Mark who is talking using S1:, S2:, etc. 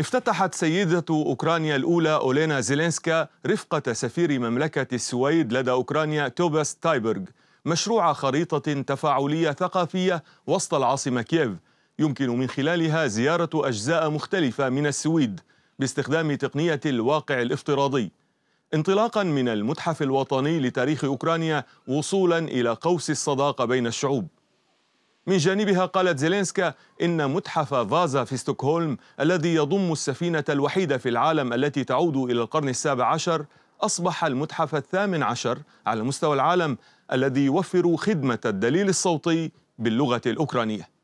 S1: افتتحت سيدة أوكرانيا الأولى أولينا زيلينسكا رفقة سفير مملكة السويد لدى أوكرانيا توباس تايبرغ مشروع خريطة تفاعلية ثقافية وسط العاصمة كييف يمكن من خلالها زيارة أجزاء مختلفة من السويد باستخدام تقنية الواقع الافتراضي انطلاقا من المتحف الوطني لتاريخ أوكرانيا وصولا إلى قوس الصداقة بين الشعوب من جانبها قالت زيلينسكا إن متحف فازا في ستوكهولم الذي يضم السفينة الوحيدة في العالم التي تعود إلى القرن السابع عشر أصبح المتحف الثامن عشر على مستوى العالم الذي يوفر خدمة الدليل الصوتي باللغة الأوكرانية